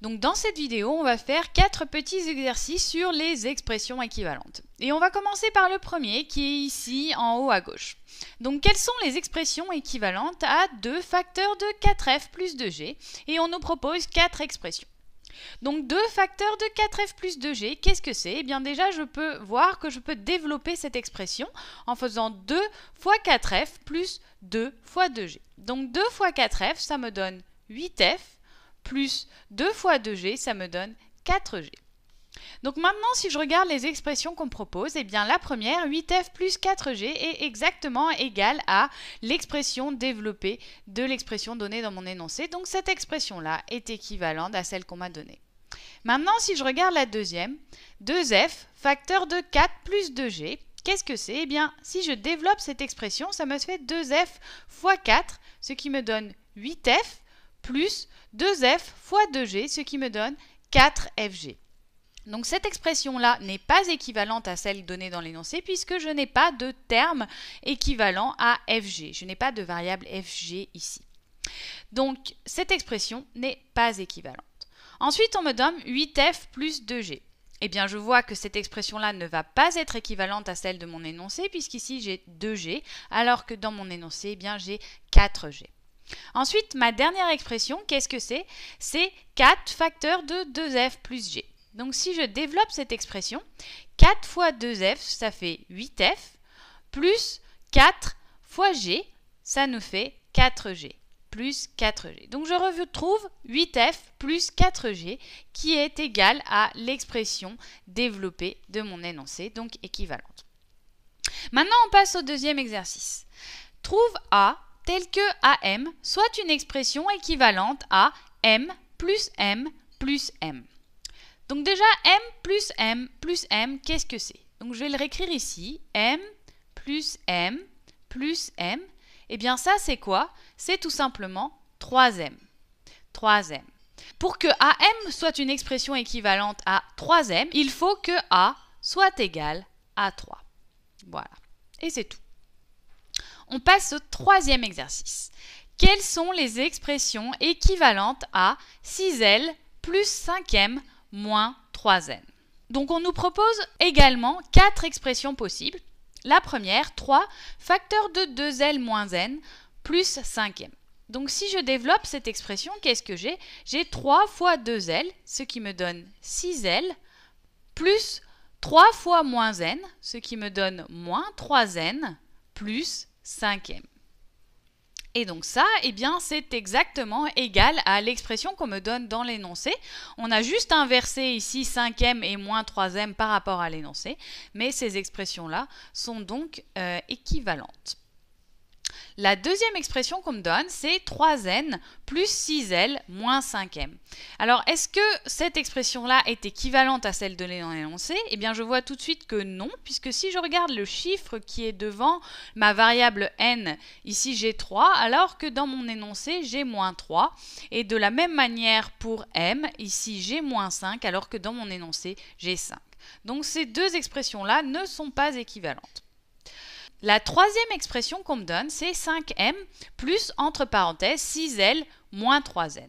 Donc dans cette vidéo, on va faire quatre petits exercices sur les expressions équivalentes. Et on va commencer par le premier qui est ici en haut à gauche. Donc quelles sont les expressions équivalentes à 2 facteurs de 4f plus 2g Et on nous propose quatre expressions. Donc 2 facteurs de 4f plus 2g, qu'est-ce que c'est Eh bien déjà je peux voir que je peux développer cette expression en faisant 2 fois 4f plus 2 fois 2g. Donc 2 fois 4f ça me donne 8f plus 2 fois 2g, ça me donne 4g. Donc maintenant, si je regarde les expressions qu'on propose, eh bien la première, 8f plus 4g, est exactement égale à l'expression développée de l'expression donnée dans mon énoncé. Donc cette expression-là est équivalente à celle qu'on m'a donnée. Maintenant, si je regarde la deuxième, 2f, facteur de 4 plus 2g, qu'est-ce que c'est Eh bien, si je développe cette expression, ça me fait 2f fois 4, ce qui me donne 8f plus 2f fois 2g, ce qui me donne 4fg. Donc cette expression-là n'est pas équivalente à celle donnée dans l'énoncé puisque je n'ai pas de terme équivalent à fg. Je n'ai pas de variable fg ici. Donc cette expression n'est pas équivalente. Ensuite, on me donne 8f plus 2g. Eh bien, je vois que cette expression-là ne va pas être équivalente à celle de mon énoncé puisqu'ici j'ai 2g alors que dans mon énoncé, eh bien j'ai 4g. Ensuite, ma dernière expression, qu'est-ce que c'est C'est 4 facteurs de 2f plus g. Donc si je développe cette expression, 4 fois 2f, ça fait 8f, plus 4 fois g, ça nous fait 4g, plus 4g. Donc je retrouve 8f plus 4g, qui est égal à l'expression développée de mon énoncé, donc équivalente. Maintenant, on passe au deuxième exercice. Trouve A telle que AM soit une expression équivalente à M plus M plus M. Donc déjà, M plus M plus M, qu'est-ce que c'est Donc je vais le réécrire ici, M plus M plus M. Eh bien ça, c'est quoi C'est tout simplement 3M. 3M. Pour que AM soit une expression équivalente à 3M, il faut que A soit égal à 3. Voilà. Et c'est tout. On passe au troisième exercice. Quelles sont les expressions équivalentes à 6L plus 5M moins 3N Donc on nous propose également quatre expressions possibles. La première, 3 facteur de 2L moins N plus 5M. Donc si je développe cette expression, qu'est-ce que j'ai J'ai 3 fois 2L, ce qui me donne 6L, plus 3 fois moins N, ce qui me donne moins 3N, plus cinquième. Et donc ça, eh bien, c'est exactement égal à l'expression qu'on me donne dans l'énoncé. On a juste inversé ici 5 cinquième et moins troisième par rapport à l'énoncé, mais ces expressions-là sont donc euh, équivalentes. La deuxième expression qu'on me donne, c'est 3n plus 6l moins 5m. Alors, est-ce que cette expression-là est équivalente à celle de l'énoncé Eh bien, je vois tout de suite que non, puisque si je regarde le chiffre qui est devant ma variable n, ici j'ai 3, alors que dans mon énoncé, j'ai moins 3. Et de la même manière pour m, ici j'ai moins 5, alors que dans mon énoncé, j'ai 5. Donc, ces deux expressions-là ne sont pas équivalentes. La troisième expression qu'on me donne, c'est 5m plus, entre parenthèses, 6l moins 3n.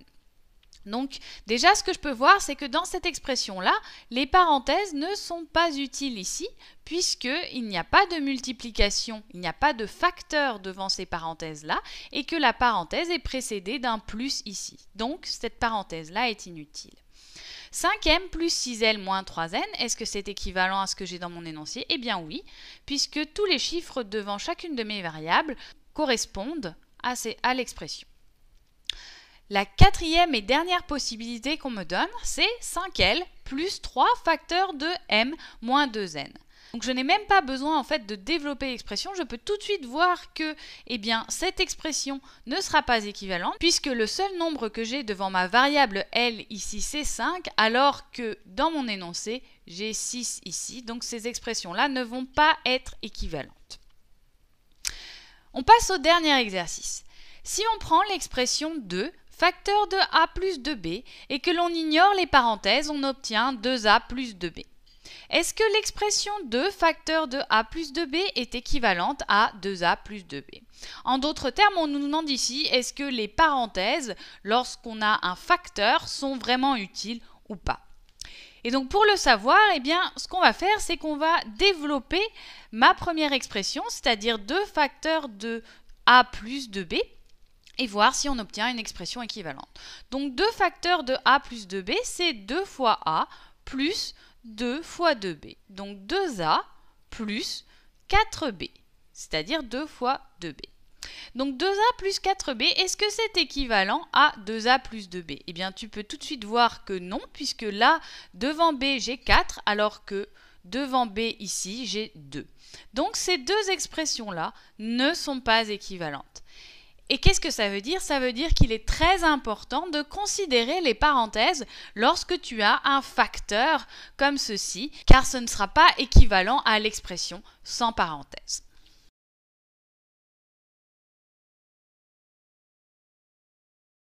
Donc déjà, ce que je peux voir, c'est que dans cette expression-là, les parenthèses ne sont pas utiles ici, puisqu'il n'y a pas de multiplication, il n'y a pas de facteur devant ces parenthèses-là, et que la parenthèse est précédée d'un plus ici. Donc cette parenthèse-là est inutile. 5m plus 6l moins 3n, est-ce que c'est équivalent à ce que j'ai dans mon énoncé Eh bien oui, puisque tous les chiffres devant chacune de mes variables correspondent à, l'expression. La quatrième et dernière possibilité qu'on me donne, c'est 5L plus 3 facteurs de M moins 2N. Donc je n'ai même pas besoin en fait de développer l'expression, je peux tout de suite voir que eh bien, cette expression ne sera pas équivalente puisque le seul nombre que j'ai devant ma variable L ici c'est 5 alors que dans mon énoncé j'ai 6 ici, donc ces expressions-là ne vont pas être équivalentes. On passe au dernier exercice. Si on prend l'expression 2, facteur de a plus 2b, et que l'on ignore les parenthèses, on obtient 2a plus 2b. Est-ce que l'expression 2 facteur de a plus 2b est équivalente à 2a plus 2b En d'autres termes, on nous demande ici est-ce que les parenthèses, lorsqu'on a un facteur, sont vraiment utiles ou pas. Et donc pour le savoir, eh bien, ce qu'on va faire, c'est qu'on va développer ma première expression, c'est-à-dire 2 facteurs de a plus 2b, et voir si on obtient une expression équivalente. Donc deux facteurs de a plus 2b, c'est 2 fois a plus 2 fois 2b. Donc 2a plus 4b, c'est-à-dire 2 fois 2b. Donc 2a plus 4b, est-ce que c'est équivalent à 2a plus 2b Eh bien, tu peux tout de suite voir que non, puisque là, devant b, j'ai 4, alors que devant b, ici, j'ai 2. Donc ces deux expressions-là ne sont pas équivalentes. Et qu'est-ce que ça veut dire Ça veut dire qu'il est très important de considérer les parenthèses lorsque tu as un facteur comme ceci, car ce ne sera pas équivalent à l'expression sans parenthèse.